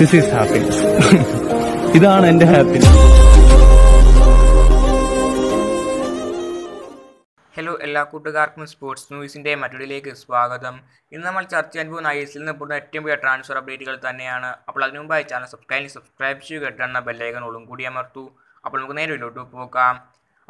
this is happiness ഇതാണ് എന്റെ happiness hello എല്ലാ കൂട്ടുകാർക്കും സ്പോർട്സ് ന്യൂസിൻ്റെ മറ്റൊരിലേക്ക് സ്വാഗതം ഇന്ന് നമ്മൾ ചർച്ച ചെയ്യാൻ പോകുന്ന ഐ എസ് എസിൽ നിന്ന് പോകുന്ന ഏറ്റവും വലിയ ട്രാൻസ്ഫർ അപ്ഡേറ്റുകൾ തന്നെയാണ് അപ്പോൾ അതിനു മുമ്പായി ചാനൽ സബ്സ്ക്രൈബ് സബ്സ്ക്രൈബ് ചെയ്യുക എട്ടുന്ന ബെല്ലൈക്കണോളും കൂടി അമർത്തു അപ്പോൾ നമുക്ക് നേരെ വീട്ടിലോട്ട് പോകാം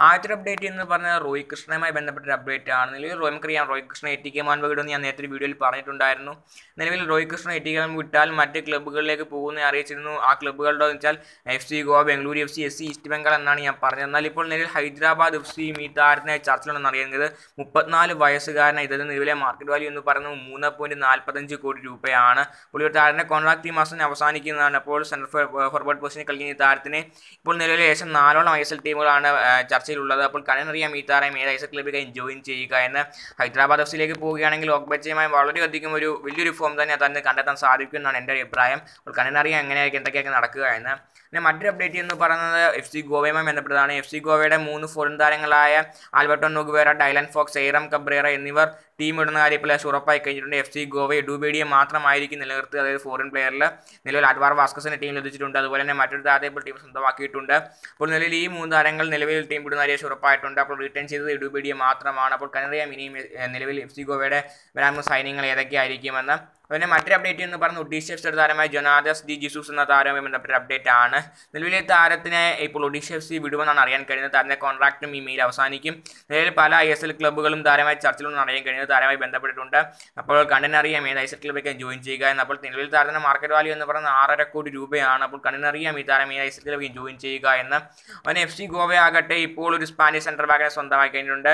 ആദ്യത്തെ അപ്ഡേറ്റ് എന്ന് പറഞ്ഞാൽ റോയ് കൃഷ്ണയുമായി ബന്ധപ്പെട്ട ഒരു അപ്ഡേറ്റ് ആണ് നിലവിൽ റോയ് നമുക്കറിയാം റോയ് കൃഷ്ണ എറ്റിക്കാമാൻ വിടുമെന്ന് ഞാൻ നേരത്തെ വീഡിയോയിൽ പറഞ്ഞിട്ടുണ്ടായിരുന്നു നിലവിൽ റോയ് കൃഷ്ണ എറ്റിക്കാൻ വിട്ടാൽ മറ്റ് ക്ലബ്ബുകളിലേക്ക് പോകുന്ന അറിയിച്ചിരുന്നു ആ ക്ലബ്ബുകളുടെ വെച്ചാൽ F C Goa Bengaluru F C S C East Bengal എന്നാണ് ഞാൻ പറഞ്ഞത് എന്നാൽ ഇപ്പോൾ നിലവിൽ ഹൈദരാബാദ് എഫ് സി ഈ താരത്തിനായി ചർച്ചയിലുണ്ടെന്ന് അറിയുന്നത് മുപ്പത്തിനാല് വയസ്സുകാരനെ ഇതിൻ്റെ നിലവിലെ മാർക്കറ്റ് വാല്യൂ എന്ന് പറയുന്നത് മൂന്ന് പോയിന്റ് നാൽപ്പത്തഞ്ച് കോടി രൂപയാണ് പുള്ളിയുടെ താരൻ്റെ കോൺട്രാക്ട് ഈ മാസം അവസാനിക്കുന്നതാണ് അപ്പോൾ സെൻട്രൽ ഫോർവേഡ് പോസ്റ്റിനെ കളിക്കുന്ന ഈ താരത്തിനെ ഇപ്പോൾ നിലവിലെ ഏകദേശം നാലോളം ഐ എസ് എൽ ടീമുകളാണ് ചർച്ച ചർച്ചയിലുള്ളത് അപ്പോൾ കലനറിയാം ഈ താരം ഏത് ഐസക് ക്ലബിലേക്ക് ജോയിൻ ചെയ്യുക എന്ന് ഹൈദരാബാദ് എഫ് സിയിലേക്ക് പോവുകയാണെങ്കിൽ ഓക്ബച്ചയുമായി വളരെയധികം ഒരു വലിയൊരു ഫോം തന്നെ തന്നെ കണ്ടെത്താൻ സാധിക്കും എന്നാണ് എൻ്റെ അഭിപ്രായം അപ്പോൾ കലനറിയാം എങ്ങനെയായിരിക്കും എന്തൊക്കെയൊക്കെ നടക്കുക എന്ന് പിന്നെ മറ്റൊരു അപ്ഡേറ്റ് എന്ന് പറയുന്നത് എഫ് സി ഗോവയുമായി ബന്ധപ്പെട്ടതാണ് എഫ് സി ഗോവയുടെ മൂന്ന് ഫോറിൻ താരങ്ങളായ Alberto Noguera Dylan Fox Airam Cabrera എന്നിവർ ടീം ഇടുന്ന കാര്യം ഇപ്പോൾ ഉറപ്പായി കഴിഞ്ഞിട്ടുണ്ട് എഫ് സി ഗോവ എഡുബേഡിയെ മാത്രമായിരിക്കും നിലനിർത്തുക അതായത് ഫോറിൻ പ്ലെയറിൽ നിലവിൽ അഡ്വാർ വാസ്കസിനെ ടീം ലഭിച്ചിട്ടുണ്ട് അതുപോലെ തന്നെ മറ്റൊരു താരത്തെ ഇപ്പോൾ ടീം സ്വന്തമാക്കിയിട്ടുണ്ട് അപ്പോൾ നിലവിൽ ഈ മൂന്ന് താരങ്ങൾ നിലവിൽ ടീം ഇടുന്ന കാര്യം ഉറപ്പായിട്ടുണ്ട് അപ്പോൾ റിട്ടേൺ ചെയ്തത് എഡുബേഡിയെ മാത്രമാണ് അപ്പോൾ കനറിയാം ഇനിയും നിലവിൽ എഫ് സി ഗോവയുടെ വരാമ സൈനിങ്ങൾ ഏതൊക്കെയായിരിക്കുമെന്ന് അതുപോലെ മറ്റൊരു അപ്ഡേറ്റ് എന്ന് പറഞ്ഞ ഒഡീഷ്യ എഫ് സി താരമായ ജൊനാദസ് ഡി ജിസൂസ് എന്ന താരവുമായി ബന്ധപ്പെട്ട അപ്ഡേറ്റ് ആണ് നിലവിലെ താരത്തിനെ ഇപ്പോൾ ഒഡീഷ്യ എഫ് സി വിടുമെന്നാണ് അറിയാൻ കഴിയുന്നത് താരത്തിൻ്റെ കോൺട്രാക്റ്റും ഈ മെയിൽ അവസാനിക്കും നിലവിൽ പല ഐ എസ് എൽ ക്ലബ്ബുകളും താരമായി ചർച്ചയിലൊന്നും അറിയാൻ കഴിയുന്നത് താരമായി ബന്ധപ്പെട്ടിട്ടുണ്ട് അപ്പോൾ കണ്ണിനറിയാം ഏത് ഐ എസ് എൽ ക്ലബ്ബൊക്കെ ജോയിൻ ചെയ്യുക എന്ന് അപ്പോൾ നിലവിൽ താരത്തിൻ്റെ മാർക്കറ്റ് വാല്യൂ എന്ന് പറഞ്ഞാൽ ആറര കോടി രൂപയാണ് അപ്പോൾ കണ്ണിനറിയാം ഈ താരം ഏത് ഐ എസ് എൽ ക്ലബ്ബിൽ ജോയിൻ ചെയ്യുക എന്ന് അവനെ എഫ് സി ഗോവയാകട്ടെ ഇപ്പോൾ ഒരു സ്പാനിഷ് സെൻറ്റർ ബാക്കിനെ സ്വന്തമാക്കി കഴിഞ്ഞിട്ടുണ്ട്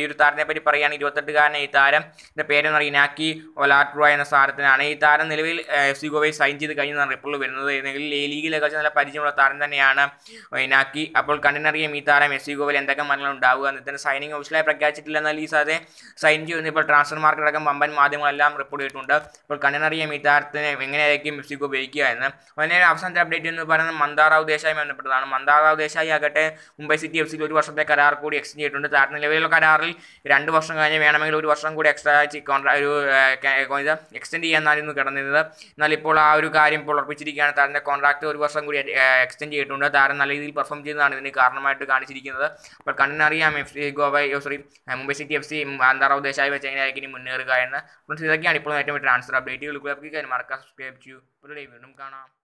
ഈ ഒരു താരത്തെ പറ്റി പറയുകയാണെങ്കിൽ ഇരുപത്തെട്ടുകാരനെ ഈ താരം പേരെന്ന് പറയുന്നത് ഇനാക്കി ഒലാട്രുവ എന്ന സാധനം താരത്തിനാണ് ഈ താരം നിലവിൽ എഫ് സി ഗോവയെ സൈൻ ചെയ്ത് കഴിഞ്ഞാണ് റിപ്പോർട്ട് വരുന്നത് എന്നെങ്കിൽ എ ലീഗിലെ കളിച്ച നല്ല പരിചയമുള്ള താരം തന്നെയാണ് ഇനാക്കി അപ്പോൾ കണ്ടിനറിയാം ഈ താരം എഫ് സി ഗോവയിൽ എന്തൊക്കെ മാറ്റങ്ങൾ ഉണ്ടാവുക എന്നിട്ട് സൈനിങ് ഒഫീഷ്യലായി പ്രഖ്യാപിച്ചിട്ടില്ല എന്നാൽ ഈ സാറെ സൈൻ ചെയ്യുന്ന ഇപ്പോൾ ട്രാൻസ്ഫർ മാർക്കറ്റ് അടക്കം പമ്പൻ മാധ്യമങ്ങളെല്ലാം റിപ്പോർട്ട് ചെയ്തിട്ടുണ്ട് അപ്പോൾ കണ്ടിനറിയാം ഈ താരത്തിന് എങ്ങനെയായിരിക്കും എഫ് സി ഗോ ഉപയോഗിക്കുക എന്ന് അതിൻ്റെ അവസാനത്തെ അപ്ഡേറ്റ് എന്ന് പറയുന്നത് മന്ദാറാവ് ദേശായി ബന്ധപ്പെട്ടതാണ് മന്ദാറാവ് ദേശായി ആകട്ടെ മുംബൈ സിറ്റി എഫ് സിയിൽ ഒരു വർഷത്തെ കരാർ കൂടി എക്സ്റ്റെൻഡ് ചെയ്തിട്ടുണ്ട് താരത്തിന് നിലവിലുള്ള കരാറിൽ രണ്ട് വർഷം കഴിഞ്ഞ് വേണമെങ്കിൽ ഒരു വർഷം കൂടി എക്സ്ട്രാ കോൺട്രാ ഒരു എക്സ്റ്റെൻഡ് എക്സ്റ്റെൻഡ് ചെയ്യാനായിരുന്നു കിടന്നിരുന്നത് എന്നാൽ ഇപ്പോൾ ആ ഒരു കാര്യം ഇപ്പോൾ ഉറപ്പിച്ചിരിക്കുകയാണ് താരൻ്റെ കോൺട്രാക്ട് ഒരു വർഷം കൂടി എക്സ്റ്റെൻഡ് ചെയ്തിട്ടുണ്ട് താരം നല്ല രീതിയിൽ പെർഫോം ചെയ്യുന്നതാണ് ഇതിന് കാരണമായിട്ട് കാണിച്ചിരിക്കുന്നത് അപ്പോൾ കണ്ണിനറിയാം F C Goa sorry Mumbai city F C അന്താറാവ് ദേശായി വെച്ച് എങ്ങനെയായിരിക്കും ഇനി മുന്നേറുക എന്ന് ഫ്രണ്ട്സ് ഇതൊക്കെയാണ് ഇപ്പോൾ ഏറ്റവും ട്രാൻസ്ഫർ അപ്ഡേറ്റുകൾ മറക്കാം സബ്സ്ക്രൈബ് ചെയ്യൂ വീണ്ടും കാണാം